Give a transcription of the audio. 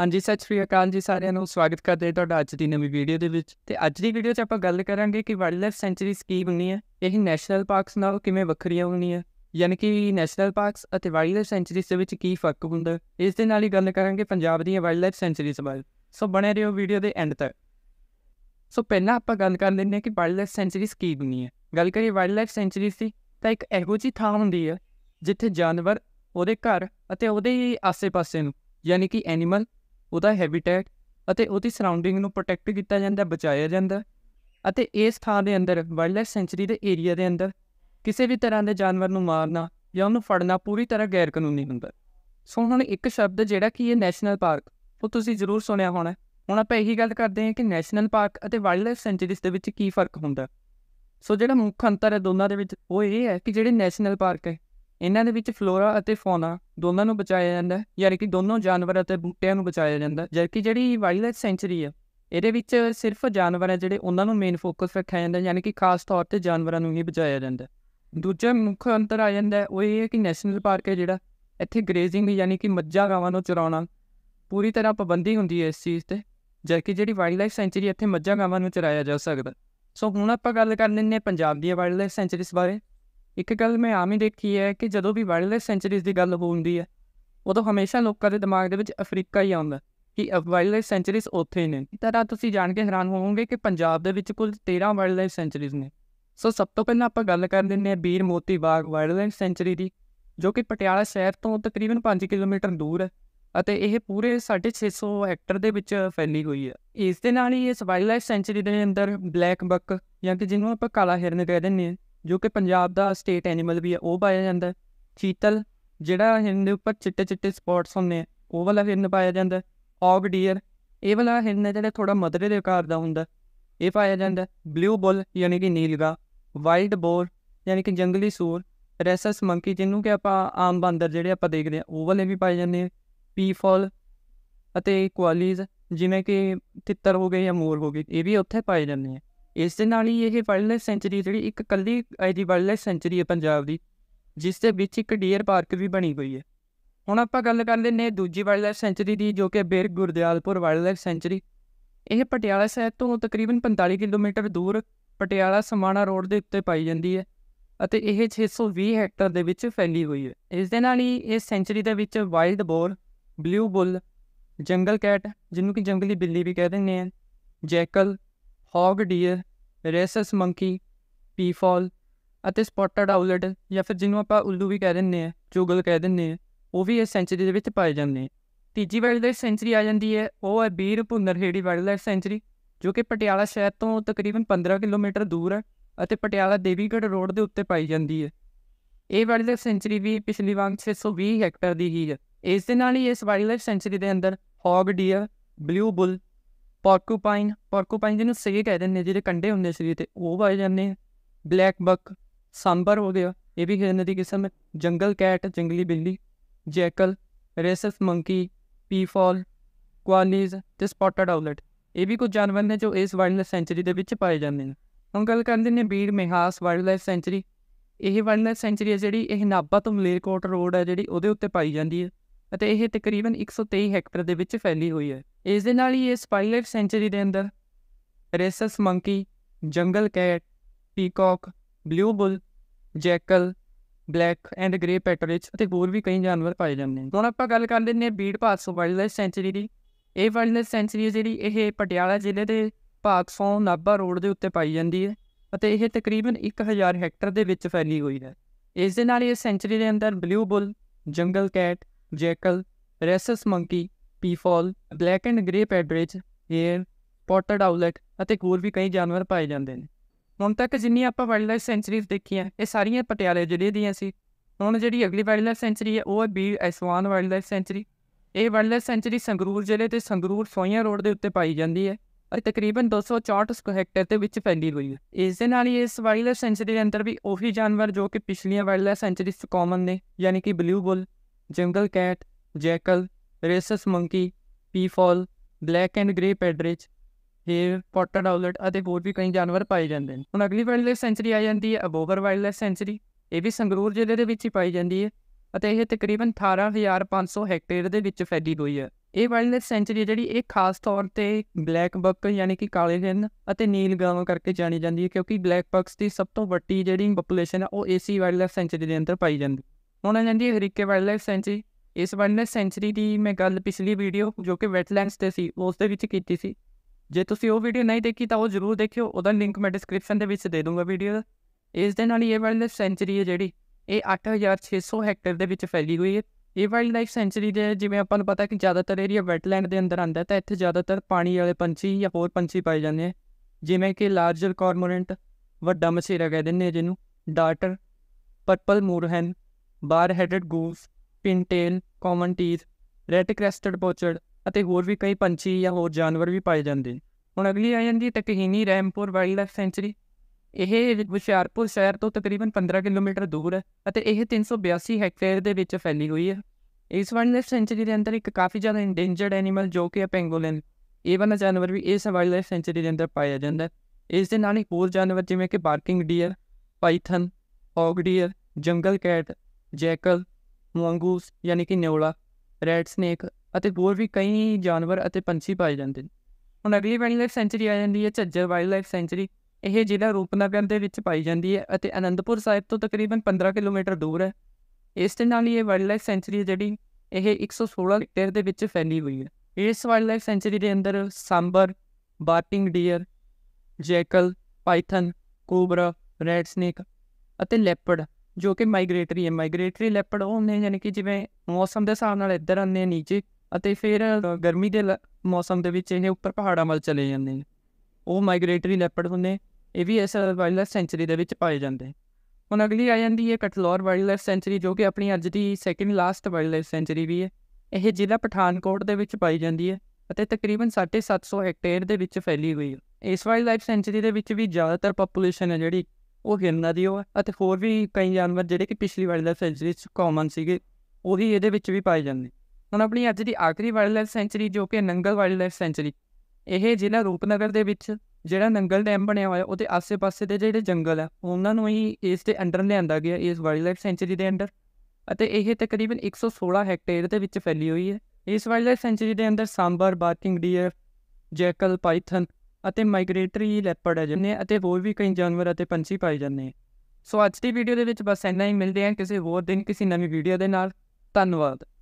ਹਾਂਜੀ ਸਤਿ ਸ੍ਰੀ ਅਕਾਲ ਜੀ ਸਾਰਿਆਂ ਨੂੰ ਸਵਾਗਤ ਕਰਦੇ ਹਾਂ ਤੁਹਾਡਾ ਅੱਜ ਦੀ ਨਵੀਂ ਵੀਡੀਓ ਦੇ ਵਿੱਚ ਤੇ ਅੱਜ ਦੀ ਵੀਡੀਓ 'ਚ ਆਪਾਂ ਗੱਲ ਕਰਾਂਗੇ ਕਿ ਵਾਈਲਡ ਲਾਈਫ ਸੈਂਚਰੀ ਸਕੀਮ ਹੁੰਦੀ ਹੈ ਇਹ ਨੈਸ਼ਨਲ ਪਾਰਕਸ ਨਾਲ ਕਿਵੇਂ ਵੱਖਰੀਆਂ ਹੁੰਦੀਆਂ ਯਾਨੀ ਕਿ ਨੈਸ਼ਨਲ ਪਾਰਕਸ ਅਤੇ ਵਾਈਲਡ ਲਾਈਫ ਸੈਂਚਰੀਜ਼ ਦੇ ਵਿੱਚ ਕੀ ਫਰਕ ਹੁੰਦਾ ਇਸ ਦੇ ਨਾਲ ਹੀ ਗੱਲ ਕਰਾਂਗੇ ਪੰਜਾਬ ਦੀਆਂ ਵਾਈਲਡ ਲਾਈਫ ਸੈਂਚਰੀਜ਼ ਬਾਰੇ ਸੋ ਬਣੇ ਰਹੋ ਵੀਡੀਓ ਦੇ ਐਂਡ ਤੱਕ ਸੋ ਪਹਿਲਾਂ ਆਪਾਂ ਗੱਲ ਕਰ ਲੈਂਦੇ ਹਾਂ ਕਿ ਵਾਈਲਡ ਲਾਈਫ ਸੈਂਚਰੀਜ਼ ਕੀ ਹੁੰਦੀ ਹੈ ਗੱਲ ਕਰੀਏ ਵਾਈਲਡ ਲਾਈਫ ਸੈਂਚਰੀਜ਼ ਦੀ ਤਾਂ ਇੱਕ ਇਹੋ ਜੀ ਥਾਂ ਹੁੰਦੀ ਹੈ ਜਿੱਥੇ ਜਾਨਵਰ ਉਹਦੇ ਘਰ ਅਤੇ ਉਹਦੇ ਆਸੇ-ਪਾਸੇ ਨੂੰ ਯਾਨੀ ਕਿ ਐਨੀਮਲ ਉਹਦਾ ਹੈਬਿਟੇਟ ਅਤੇ ਉਹਦੀ ਸਰਾਊਂਡਿੰਗ ਨੂੰ ਪ੍ਰੋਟੈਕਟ ਕੀਤਾ ਜਾਂਦਾ ਬਚਾਇਆ ਜਾਂਦਾ ਅਤੇ ਇਸ ਥਾਂ ਦੇ ਅੰਦਰ ਵਾਈਲਡਲਾਈਫ ਸੈਂਚਰੀ ਦੇ ਏਰੀਆ ਦੇ ਅੰਦਰ ਕਿਸੇ ਵੀ ਤਰ੍ਹਾਂ ਦੇ ਜਾਨਵਰ ਨੂੰ ਮਾਰਨਾ ਜਾਂ ਉਹਨੂੰ ਫੜਨਾ ਪੂਰੀ ਤਰ੍ਹਾਂ ਗੈਰ ਕਾਨੂੰਨੀ ਹੁੰਦਾ ਸੋ ਹੁਣ ਇੱਕ ਸ਼ਬਦ ਜਿਹੜਾ ਕਿ ਇਹ ਨੈਸ਼ਨਲ ਪਾਰਕ ਉਹ ਤੁਸੀਂ ਜ਼ਰੂਰ ਸੁਣਿਆ ਹੋਣਾ ਹੁਣ ਆਪਾਂ ਇਹੀ ਗੱਲ ਕਰਦੇ ਹਾਂ ਕਿ ਨੈਸ਼ਨਲ ਪਾਰਕ ਅਤੇ ਵਾਈਲਡਲਾਈਫ ਸੈਂਚਰੀਜ਼ ਦੇ ਵਿੱਚ ਕੀ ਫਰਕ ਹੁੰਦਾ ਸੋ ਜਿਹੜਾ ਮੁੱਖ ਅੰਤਰ ਹੈ ਦੋਨਾਂ ਦੇ ਵਿੱਚ ਉਹ ਇਹ ਹੈ ਕਿ ਜਿਹੜੇ ਨੈਸ਼ਨਲ ਪਾਰਕ ਹੈ ਇਹਨਾਂ ਦੇ ਵਿੱਚ ਫਲੋਰਾ ਅਤੇ ਫੌਨਾ ਦੋਨਾਂ ਨੂੰ ਬਚਾਇਆ ਜਾਂਦਾ ਹੈ ਯਾਨੀ ਕਿ ਦੋਨੋਂ ਜਾਨਵਰ ਅਤੇ ਬੂਟਿਆਂ ਨੂੰ ਬਚਾਇਆ ਜਾਂਦਾ ਹੈ ਜਦਕਿ ਜਿਹੜੀ ਵਾਈਲਡ ਸੈਂਚਰੀ ਹੈ ਇਹਦੇ ਵਿੱਚ ਸਿਰਫ ਜਾਨਵਰ ਹੈ ਜਿਹੜੇ ਉਹਨਾਂ ਨੂੰ ਮੇਨ ਫੋਕਸ ਰੱਖਿਆ ਜਾਂਦਾ ਯਾਨੀ ਕਿ ਖਾਸ ਤੌਰ ਤੇ ਜਾਨਵਰਾਂ ਨੂੰ ਹੀ ਬਚਾਇਆ ਜਾਂਦਾ ਦੂਜਾ ਮੁੱਖ ਅੰਤਰ ਆ ਜਾਂਦਾ ਉਹ ਇਹ ਹੈ ਕਿ ਨੈਸ਼ਨਲ ਪਾਰਕ ਹੈ ਜਿਹੜਾ ਇੱਥੇ ਗ੍ਰੇਜ਼ਿੰਗ ਯਾਨੀ ਕਿ ਮੱਝਾਂ ਗਾਵਾਂ ਨੂੰ ਚਰਾਉਣਾ ਪੂਰੀ ਤਰ੍ਹਾਂ ਪਾਬੰਦੀ ਹੁੰਦੀ ਹੈ ਇਸ ਚੀਜ਼ ਤੇ ਜਦਕਿ ਜਿਹੜੀ ਵਾਈਲਡ ਲਾਈਫ ਸੈਂਚਰੀ ਇੱਥੇ ਮੱਝਾਂ ਗਾਵਾਂ ਨੂੰ ਚਰਾਇਆ ਜਾ ਸਕਦਾ ਸੋ ਹੁਣ ਆਪਾਂ ਗੱਲ ਕਰ ਲੈਂਦੇ ਹਾਂ ਪੰਜਾਬ ਦੀ ਵਾਈਲਡ ਲਾਈਫ ਸੈਂਚਰੀਜ਼ ਬਾਰੇ ਇੱਕ ਗੱਲ ਮੈਂ ਆਮ ਹੀ ਦੇਖੀ ਹੈ ਕਿ ਜਦੋਂ ਵੀ ਵਾਈਲਡਲਾਈਫ ਸੈਂਚਰੀਜ਼ ਦੀ ਗੱਲ ਹੁੰਦੀ ਹੈ ਉਦੋਂ ਹਮੇਸ਼ਾ ਲੋਕਾਂ ਦੇ ਦਿਮਾਗ ਦੇ ਵਿੱਚ ਅਫਰੀਕਾ ਹੀ ਆਉਂਦਾ ਕਿ ਵਾਈਲਡਲਾਈਫ ਸੈਂਚਰੀਜ਼ ਉੱਥੇ ਨੇ ਤਰ੍ਹਾਂ ਤੁਸੀਂ ਜਾਣ ਕੇ ਹੈਰਾਨ ਹੋਵੋਗੇ ਕਿ ਪੰਜਾਬ ਦੇ ਵਿੱਚ ਕੁਲ 13 ਵਾਈਲਡਲਾਈਫ ਸੈਂਚਰੀਜ਼ ਨੇ ਸੋ ਸਭ ਤੋਂ ਪਹਿਲਾਂ ਆਪਾਂ ਗੱਲ ਕਰ ਲੈਂਦੇ ਹਾਂ ਬੀਰ ਮੋਤੀ ਬਾਗ ਵਾਈਲਡਲਾਈਫ ਸੈਂਚਰੀ ਦੀ ਜੋ ਕਿ ਪਟਿਆਲਾ ਸ਼ਹਿਰ ਤੋਂ ਤਕਰੀਬਨ 5 ਕਿਲੋਮੀਟਰ ਦੂਰ ਹੈ ਅਤੇ ਇਹ ਪੂਰੇ 650 ਹੈਕਟਰ ਦੇ ਵਿੱਚ ਫੈਲੀ ਹੋਈ ਹੈ ਇਸ ਦੇ ਨਾਲ ਹੀ ਇਸ ਲਾਈਫ ਸੈਂਚਰੀ ਦੇ ਅੰਦਰ ਬਲੈਕ ਬੱਕ ਜਾਂ ਕਿ ਜਿਹਨੂੰ ਆਪਾਂ ਕਾਲਾ ਹਿਰਨ ਕਹਿੰਦੇ ਨੇ ਜੋ ਕਿ ਪੰਜਾਬ ਦਾ ਸਟੇਟ ਐਨੀਮਲ ਵੀ ਹੈ ਉਹ ਪਾਇਆ ਜਾਂਦਾ ਚੀਤਲ ਜਿਹੜਾ ਹਿਰਨ ਦੇ ਉੱਪਰ ਚਿੱਟੇ ਚਿੱਟੇ ਸਪੌਟਸ ਹੁੰਦੇ ਆ ਉਹ ਵਾਲਾ ਹਿਰਨ ਪਾਇਆ ਜਾਂਦਾ ਔਗ ਡੀਅਰ ਇਹ ਵਾਲਾ ਹਿਰਨ ਜਿਹੜਾ ਥੋੜਾ ਮਦਰੇ ਦੇ ਆਕਾਰ ਦਾ ਹੁੰਦਾ ਇਹ ਪਾਇਆ ਜਾਂਦਾ ਬਲੂ ਬੁੱਲ ਯਾਨੀ ਕਿ ਨੀਲਗਾ ਵਾਈਲਡ ਬੋਰ ਯਾਨੀ ਕਿ ਜੰਗਲੀ ਸੂਰ ਰੈਸਸ ਮੰਕੀ ਜਿਹਨੂੰ ਕਿ ਆਪਾਂ ਆਮ ਬਾਂਦਰ ਜਿਹੜੇ ਆਪਾਂ ਦੇਖਦੇ ਆ ਉਹ ਵਾਲੇ ਵੀ ਪਾਏ ਜਾਂਦੇ ਆ ਪੀਫਲ ਅਤੇ ਕੁਆਲੀਜ਼ ਜਿਵੇਂ ਕਿ ਤਿੱਤਰ ਹੋ ਗਏ ਜਾਂ ਮੋਰ ਹੋ ਗਏ ਇਹ ਵੀ ਉੱਥੇ ਪਾਏ ਜਾਂਦੇ ਆ ਇਸ ਦੇ ਨਾਲ ਹੀ ਇਹ ਵਾਈਲਡਲਾਈਫ ਸੈਂਚਰੀ ਜਿਹੜੀ ਇੱਕ ਕੱਲੀ ਦੀ ਵਾਈਲਡਲਾਈਫ ਸੈਂਚਰੀ ਹੈ ਪੰਜਾਬ ਦੀ ਜਿਸ ਦੇ ਵਿੱਚ ਇੱਕ ਡੀਅਰ ਪਾਰਕ ਵੀ ਬਣੀ ਹੋਈ ਹੈ ਹੁਣ ਆਪਾਂ ਗੱਲ ਕਰ ਲੈਨੇ ਦੂਜੀ ਵਾਈਲਡਲਾਈਫ ਸੈਂਚਰੀ ਦੀ ਜੋ ਕਿ ਬੇਰ ਗੁਰਦਿਆਲਪੁਰ ਵਾਈਲਡਲਾਈਫ ਸੈਂਚਰੀ ਇਹ ਪਟਿਆਲਾ ਸ਼ਹਿਰ ਤੋਂ ਤਕਰੀਬਨ 45 ਕਿਲੋਮੀਟਰ ਦੂਰ ਪਟਿਆਲਾ ਸਮਾਣਾ ਰੋਡ ਦੇ ਉੱਤੇ ਪਾਈ ਜਾਂਦੀ ਹੈ ਅਤੇ ਇਹ 620 ਹੈਕਟਰ ਦੇ ਵਿੱਚ ਫੈਲੀ ਹੋਈ ਹੈ ਇਸ ਦੇ ਨਾਲ ਹੀ ਇਸ ਸੈਂਚਰੀ ਦੇ ਵਿੱਚ wild bore blue bull jungle cat ਜਿਹਨੂੰ ਕਿ ਜੰਗਲੀ ਬਿੱਲੀ ਵੀ ਕਹਿ ਦਿੰਦੇ ਆ ਜੈਕਲ ਹੌਗ ਡੀਅਰ ਰੇਸਸ ਮੰਕੀ ਪੀਫਾਲ ਅਤੇ ਸਪੌਟਡ ਆਊਲਟ ਜਾਂ ਫਿਰ ਜਿਹਨੂੰ ਆਪਾਂ ਉਲੂ ਵੀ ਕਹਿ ਦਿੰਨੇ ਆ ਚੁਗਲ ਕਹਿ ਦਿੰਨੇ ਆ ਉਹ ਵੀ ਇਸ ਸੈਂਚਰੀ ਦੇ ਵਿੱਚ ਪਾਏ ਜਾਂਦੇ ਆ ਤੀਜੀ ਵਾਈਲਡ ਲਾਈਫ ਸੈਂਚਰੀ ਆ ਜਾਂਦੀ ਹੈ ਉਹ ਹੈ Bir Bhunerheri wildlife sanctuary ਜੋ ਕਿ ਪਟਿਆਲਾ ਸ਼ਹਿਰ ਤੋਂ ਤਕਰੀਬਨ 15 ਕਿਲੋਮੀਟਰ ਦੂਰ ਹੈ ਅਤੇ ਪਟਿਆਲਾ ਦੇਵੀਗੜ੍ਹ ਰੋਡ ਦੇ ਉੱਤੇ ਪਾਈ ਜਾਂਦੀ ਹੈ ਇਹ ਵਾਈਲਡ ਲਾਈਫ ਸੈਂਚਰੀ ਵੀ ਪਿਛਲੀ ਵਾਂਗ 620 ਹੈਕਟਰ ਦੀ ਹੀ ਹੈ ਇਸ ਦੇ ਨਾਲ ਹੀ ਇਸ ਵਾਈਲਡ ਲਾਈਫ ਸੈਂਚਰੀ ਦੇ ਅੰਦਰ ਹੌਗ ਡੀਅਰ ਬਲੂ ਬੁੱਲ ਪੋਰਕੂਪਾਈਨ ਪੋਰਕੂਪਾਈਨ ਜਿਹਨੂੰ ਸੇਕ ਕਹਿੰਦੇ ਨੇ ਜਿਹਦੇ ਕੰਡੇ ਹੁੰਦੇ ਸਰੀਰ ਤੇ ਉਹ ਵਾਜ ਜਾਂਦੇ ਬਲੈਕ ਬੱਕ ਸੰਬਰ ਹੋ ਗਿਆ ਇਹ ਵੀ ਖੇਡਣ ਦੀ ਕਿਸਮ ਹੈ ਜੰਗਲ ਕੈਟ ਜੰਗਲੀ ਬਿੱਲੀ ਜੈਕਲ ਰੇਸਸ ਮੰਕੀ ਪੀਫਾਲ ਕੁਆਲੀਜ਼ ਤੇ ਸਪੌਟਡ ਆਊਲਟ ਇਹ ਵੀ ਕੁਝ ਜਾਨਵਰ ਨੇ ਜੋ ਇਸ ਲਾਈਫ ਸੈਂਚਰੀ ਦੇ ਵਿੱਚ ਪਾਏ ਜਾਂਦੇ ਨੇ ਹੁਣ ਗੱਲ ਕਰਦੇ ਨੇ ਬੀੜ ਮਿਹਾਸ ਲਾਈਫ ਸੈਂਚਰੀ ਇਹ ਲਾਈਫ ਸੈਂਚਰੀ ਹੈ ਜਿਹੜੀ ਇਹ ਨਾਬਾ ਤੋਂ ਮਲੇਰਕੋਟ ਰੋਡ ਹੈ ਜਿਹੜੀ ਉਹਦੇ ਉੱਤੇ ਪਾਈ ਜਾਂਦੀ ਹੈ ਅਤੇ ਇਹ ਤਕਰੀਬਨ 123 ਹੈਕਟਰ ਦੇ ਵਿੱਚ ਫੈਲੀ ਹੋਈ ਹੈ ਇਸ ਦੇ ਨਾਲ ਹੀ ਇਹ ਸਪਾਈਲਾਈਟ ਸੈਂਚਰੀ ਦੇ ਅੰਦਰ rhesus monkey jungle cat peacock blue bull jackal black and grey partridge ਅਤੇ ਹੋਰ ਵੀ ਕਈ ਜਾਨਵਰ ਪਾਏ ਜਾਂਦੇ ਨੇ ਹੁਣ ਆਪਾਂ ਗੱਲ ਕਰ ਲੈਂਦੇ ਨੇ ਬੀੜ ਪਾਸੋ ਵਾਈਲਡਲਾਈਫ ਸੈਂਚਰੀ ਦੀ ਇਹ ਵਾਈਲਡਲਾਈਫ ਸੈਂਚਰੀ ਜਿਹੜੀ ਇਹ ਪਟਿਆਲਾ ਜ਼ਿਲ੍ਹੇ ਦੇ ਪਾਕਸੋਂ ਨਾਭਾ ਰੋਡ ਦੇ ਉੱਤੇ ਪਾਈ ਜਾਂਦੀ ਹੈ ਅਤੇ ਇਹ ਤਕਰੀਬਨ 1000 ਹੈਕਟਰ ਦੇ ਵਿੱਚ ਫੈਲੀ ਹੋਈ ਹੈ ਇਸ ਦੇ ਨਾਲ ਇਹ ਸੈਂਚਰੀ ਦੇ ਅੰਦਰ blue bull jungle cat jackal rhesus monkey peafowl black and grey partridge hare spotted owlet ਅਤੇ ਹੋਰ ਵੀ ਕਈ ਜਾਨਵਰ ਪਾਏ ਜਾਂਦੇ ਨੇ ਹੁਣ ਤੱਕ ਜਿੰਨੀ ਆਪਾਂ ਵਾਈਲਡ ਲਾਈਫ ਸੈਂਚਰੀਜ਼ ਦੇਖੀਆਂ ਇਹ ਸਾਰੀਆਂ ਪਟਿਆਲੇ ਜ਼ਿਲ੍ਹੇ ਦੀਆਂ ਸੀ ਹੁਣ ਜਿਹੜੀ ਅਗਲੀ ਵਾਈਲਡ ਲਾਈਫ ਸੈਂਚਰੀ ਹੈ ਉਹ ਹੈ Bir Aishvan wildlife sanctuary ਇਹ ਵਾਈਲਡ ਲਾਈਫ ਸੈਂਚਰੀ ਸੰਗਰੂਰ ਜ਼ਿਲ੍ਹੇ ਤੇ ਸੰਗਰੂਰ ਸੋਈਆਂ ਰੋਡ ਦੇ ਉੱਤੇ ਪਾਈ ਜਾਂਦੀ ਹੈ ਅਤੇ ਤਕਰੀਬਨ 264 ਸਕੁਅਰ ਹੈਕਟਰ ਦੇ ਵਿੱਚ ਫੈਲੀ ਹੋਈ ਹੈ ਇਸ ਦੇ ਨਾਲ ਹੀ ਇਸ ਵਾਈਲਡ ਲਾਈਫ ਸੈਂਚਰੀ ਦੇ ਅੰਦਰ ਵੀ ਉਹੀ ਜਾਨਵਰ ਜੋ ਕਿ ਪਿਛਲੀਆਂ ਵਾਈਲਡ ਲਾਈਫ ਸੈਂਚਰੀਜ਼ ਤੋਂ ਕਾਮਨ ਨੇ ਯਾਨੀ ਕਿ blue bull jungle cat jackal rhesus monkey peafowl black and grey partridge hare spotted owlet ਅਤੇ ਹੋਰ ਵੀ ਕਈ ਜਾਨਵਰ ਪਾਏ ਜਾਂਦੇ ਨੇ ਹੁਣ ਅਗਲੀ ਲਾਈਫ ਸੈਂਚਰੀ ਆ ਜਾਂਦੀ ਹੈ ਅਬੋਵਰ ਲਾਈਫ ਸੈਂਚਰੀ ਇਹ ਵੀ ਸੰਗਰੂਰ ਜ਼ਿਲ੍ਹੇ ਦੇ ਵਿੱਚ ਹੀ ਪਾਈ ਜਾਂਦੀ ਹੈ ਅਤੇ ਇਹ ਤਕਰੀਬਨ 18500 ਹੈਕਟੇਅਰ ਦੇ ਵਿੱਚ ਫੈਲੀ ਹੋਈ ਹੈ ਇਹ ਲਾਈਫ ਸੈਂਚਰੀ ਜਿਹੜੀ ਇਹ ਖਾਸ ਤੌਰ ਤੇ ਬਲੈਕ ਬੱਕ ਯਾਨੀ ਕਿ ਕਾਲੇ ਹਿਰਨ ਅਤੇ ਨੀਲ ਗਾਂਵ ਕਰਕੇ ਜਾਣੀ ਜਾਂਦੀ ਹੈ ਕਿਉਂਕਿ ਬਲੈਕ ਬੱਕਸ ਦੀ ਸਭ ਤੋਂ ਵੱਡੀ ਜਿਹੜੀ ਪੋਪੂਲੇਸ਼ਨ ਹੈ ਉਹ ਏਸੀ ਲਾਈਫ ਸੈਂਚਰੀ ਦੇ ਅੰਦਰ ਪਾਈ ਜਾਂਦੀ ਹੁਣ ਆ ਜਾਂਦੀ ਹੈ ਹਰੀਕੇ ਲਾਈਫ ਸੈਂਚਰੀ ਇਸ ਵਾਈਲਡਨੈਸ ਸੈਂਚਰੀ ਦੀ ਮੈਂ ਗੱਲ ਪਿਛਲੀ ਵੀਡੀਓ ਜੋ ਕਿ ਵੈਟਲੈਂਡਸ ਤੇ ਸੀ ਉਸ ਦੇ ਵਿੱਚ ਕੀਤੀ ਸੀ ਜੇ ਤੁਸੀਂ ਉਹ ਵੀਡੀਓ ਨਹੀਂ ਦੇਖੀ ਤਾਂ ਉਹ ਜ਼ਰੂਰ ਦੇਖਿਓ ਉਹਦਾ ਲਿੰਕ ਮੈਂ ਡਿਸਕ੍ਰਿਪਸ਼ਨ ਦੇ ਵਿੱਚ ਦੇ ਦੂੰਗਾ ਵੀਡੀਓ ਦਾ ਇਸ ਦੇ ਨਾਲ ਹੀ ਇਹ ਵਾਈਲਡਲਾਈਫ ਸੈਂਚਰੀ ਹੈ ਜਿਹੜੀ ਇਹ 8600 ਹੈਕਟੇਅਰ ਦੇ ਵਿੱਚ ਫੈਲੀ ਹੋਈ ਹੈ ਇਹ ਵਾਈਲਡਲਾਈਫ ਸੈਂਚਰੀ ਦੇ ਜਿਵੇਂ ਆਪਾਂ ਨੂੰ ਪਤਾ ਕਿ ਜ਼ਿਆਦਾਤਰ ਏਰੀਆ ਵੈਟਲੈਂਡ ਦੇ ਅੰਦਰ ਆਂਦਾ ਤਾਂ ਇੱਥੇ ਜ਼ਿਆਦਾਤਰ ਪਾਣੀ ਵਾਲੇ ਪੰਛੀ ਜਾਂ ਹੋਰ ਪੰਛੀ ਪਾਏ ਜਾਂਦੇ ਆ ਜਿਵੇਂ ਕਿ ਲਾਰਜਰ ਕਾਰਮੋਰੈਂਟ ਵੱਡਾ ਮਛੇਰਾ ਕਹਿੰਦੇ ਨੇ ਜਿਹਨੂੰ darter purple moorhen bar headed goose pintail common teal red crested pochard ਅਤੇ ਹੋਰ ਵੀ ਕਈ ਪੰਛੀ ਜਾਂ ਹੋਰ ਜਾਨਵਰ ਵੀ ਪਾਏ ਜਾਂਦੇ ਨੇ ਹੁਣ ਅਗਲੀ ਆ ਜਾਂਦੀ Takhni Rehmapur wildlife sanctuary ਇਹ ਹੁਸ਼ਿਆਰਪੁਰ ਸ਼ਹਿਰ ਤੋਂ ਤਕਰੀਬਨ 15 ਕਿਲੋਮੀਟਰ ਦੂਰ ਹੈ ਅਤੇ ਇਹ 382 ਹੈਕਟੇਅਰ ਦੇ ਵਿੱਚ ਫੈਲੀ ਹੋਈ ਹੈ ਇਸ ਵਾਈਲਡ ਲਾਈਫ ਸੈਂਚਰੀ ਦੇ ਅੰਦਰ ਇੱਕ ਕਾਫੀ ਜ਼ਿਆਦਾ ਇੰਡੇਂਜਰਡ ਐਨੀਮਲ ਜੋ ਕਿ ਹੈ ਪੈਂਗੋਲਿਨ ਇਹ ਵਾਲਾ ਜਾਨਵਰ ਵੀ ਇਸ ਵਾਈਲਡ ਲਾਈਫ ਸੈਂਚਰੀ ਦੇ ਅੰਦਰ ਪਾਇਆ ਜਾਂਦਾ ਹੈ ਇਸ ਦੇ ਨਾਲ ਹੀ ਹੋਰ ਜਾਨਵਰ ਜਿਵੇਂ ਕਿ barking deer python hog deer jungle cat jackal mongoose ਯਾਨੀ ਕਿ ਨਿਉਲਾ ਰੈਡ ਸਨੇਕ ਅਤੇ ਹੋਰ ਵੀ ਕਈ ਜਾਨਵਰ ਅਤੇ ਪੰਛੀ ਪਾਏ ਜਾਂਦੇ ਨੇ ਹੁਣ ਅਗਲੀ ਵਾਈਲਡ ਲਾਈਫ ਸੈਂਚਰੀ ਆ ਜਾਂਦੀ ਹੈ ਝੱਜਰ ਵਾਈਲਡ ਲਾਈਫ ਸੈਂਚਰੀ ਇਹ ਜ਼ਿਲ੍ਹਾ ਰੂਪਨਗਰ ਦੇ ਵਿੱਚ ਪਾਈ ਜਾਂਦੀ ਹੈ ਅਤੇ ਅਨੰਦਪੁਰ ਸਾਹਿਬ ਤੋਂ ਤਕਰੀਬਨ 15 ਕਿਲੋਮੀਟਰ ਦੂਰ ਹੈ ਇਸ ਦੇ ਨਾਲ ਹੀ ਇਹ ਵਾਈਲਡ ਲਾਈਫ ਸੈਂਚਰੀ ਜਿਹੜੀ ਇਹ 116 ਹੈਕਟੇਅਰ ਦੇ ਵਿੱਚ ਫੈਲੀ ਹੋਈ ਹੈ ਇਸ ਵਾਈਲਡ ਲਾਈਫ ਸੈਂਚਰੀ ਦੇ ਅੰਦਰ sambar barking deer jackal python cobra red snake ਅਤੇ ਲੈਪਰਡ ਜੋ ਕਿ ਮਾਈਗ੍ਰੇਟਰੀ ਹੈ ਮਾਈਗ੍ਰੇਟਰੀ ਲੈਪਰਡ ਉਹ ਹੁੰਦੇ ਯਾਨੀ ਕਿ ਜਿਵੇਂ ਮੌਸਮ ਦੇ ਹਿਸਾਬ ਨਾਲ ਇੱਧਰ ਆਉਂਦੇ ਨੇ ਨੀਚੇ ਅਤੇ ਫਿਰ ਗਰਮੀ ਦੇ ਮੌਸਮ ਦੇ ਵਿੱਚ ਇਹ ਉੱਪਰ ਪਹਾੜਾਂ ਵੱਲ ਚਲੇ ਜਾਂਦੇ ਨੇ ਉਹ ਮਾਈਗ੍ਰੇਟਰੀ ਲੈਪਰਡ ਹੁੰਦੇ ਇਹ ਵੀ ਇਸ ਵਾਈਲਡ ਸੈਂਚਰੀ ਦੇ ਵਿੱਚ ਪਾਏ ਜਾਂਦੇ ਹੁਣ ਅਗਲੀ ਆ ਜਾਂਦੀ ਹੈ ਕਟਲੌਰ ਵਾਈਲਡ ਸੈਂਚਰੀ ਜੋ ਕਿ ਆਪਣੀ ਅੱਜ ਦੀ ਸੈਕਿੰਡ ਲਾਸਟ ਵਾਈਲਡ ਸੈਂਚਰੀ ਵੀ ਹੈ ਇਹ ਜ਼ਿਲ੍ਹਾ ਪਠਾਨਕੋਟ ਦੇ ਵਿੱਚ ਪਾਈ ਜਾਂਦੀ ਹੈ ਅਤੇ ਤਕਰੀਬਨ 750 ਹੈਕਟੇਅਰ ਦੇ ਵਿੱਚ ਫੈਲੀ ਹੋਈ ਹੈ ਇਸ ਵਾਈਲਡ ਲਾਈਫ ਸੈਂਚਰੀ ਦੇ ਵਿੱਚ ਵੀ ਜ਼ਿਆਦਾਤਰ ਪੋਪੂਲੇਸ਼ਨ ਹੈ ਜਿਹੜੀ ਉਹ ਹਿਰਨਾਂ ਦੀ ਉਹ ਅਤੇ ਹੋਰ ਵੀ ਕਈ ਜਾਨਵਰ ਜਿਹੜੇ ਕਿ ਪਿਛਲੀ ਦੇ ਸੈਂਚਰੀ 'ਚ ਕਾਮਨ ਸੀਗੇ ਉਹੀ ਇਹਦੇ ਵਿੱਚ ਵੀ ਪਾਏ ਜਾਂਦੇ ਹੁਣ ਆਪਣੀ ਅੱਜ ਦੀ ਆਖਰੀ ਦੇ ਸੈਂਚਰੀ ਜੋ ਕਿ ਨੰਗਲ ਵਾਈਲਡਲਾਈਫ ਸੈਂਚਰੀ ਇਹ ਜ਼ਿਲ੍ਹਾ ਰੂਪਨਗਰ ਦੇ ਵਿੱਚ ਜਿਹੜਾ ਨੰਗਲ ਡੈਮ ਬਣਿਆ ਹੋਇਆ ਉਹਦੇ ਆਸ-ਪਾਸੇ ਦੇ ਜਿਹੜੇ ਜੰਗਲ ਆ ਉਹਨਾਂ ਨੂੰ ਹੀ ਇਸ ਦੇ ਅੰਡਰ ਲਿਆਂਦਾ ਗਿਆ ਇਸ ਵਾਈਲਡਲਾਈਫ ਸੈਂਚਰੀ ਦੇ ਅੰਡਰ ਅਤੇ ਇਹ ਤਕਰੀਬਨ 116 ਹੈਕਟੇਅਰ ਦੇ ਵਿੱਚ ਫੈਲੀ ਹੋਈ ਹੈ ਇਸ ਵਾਈਲਡਲਾਈਫ ਸੈਂਚਰੀ ਦੇ ਅੰਦਰ sambar barking deer jackal python ਅਤੇ ਮਾਈਗ੍ਰੇਟਰੀ ਲੈਪਰਡ ਹੈ ਜਿੰਨੇ ਅਤੇ ਹੋਰ ਵੀ ਕਈ ਜਾਨਵਰ ਅਤੇ ਪੰਛੀ ਪਾਏ ਜਾਂਦੇ ਸੋ ਅੱਜ ਦੀ ਵੀਡੀਓ ਦੇ ਵਿੱਚ ਬਸ ਇੰਨਾ ਹੀ ਮਿਲਦੇ ਹਾਂ ਕਿਸੇ ਹੋਰ ਦਿਨ ਕਿਸੇ ਨਵੀਂ ਵੀਡੀਓ ਦੇ ਨਾਲ ਧੰਨਵਾਦ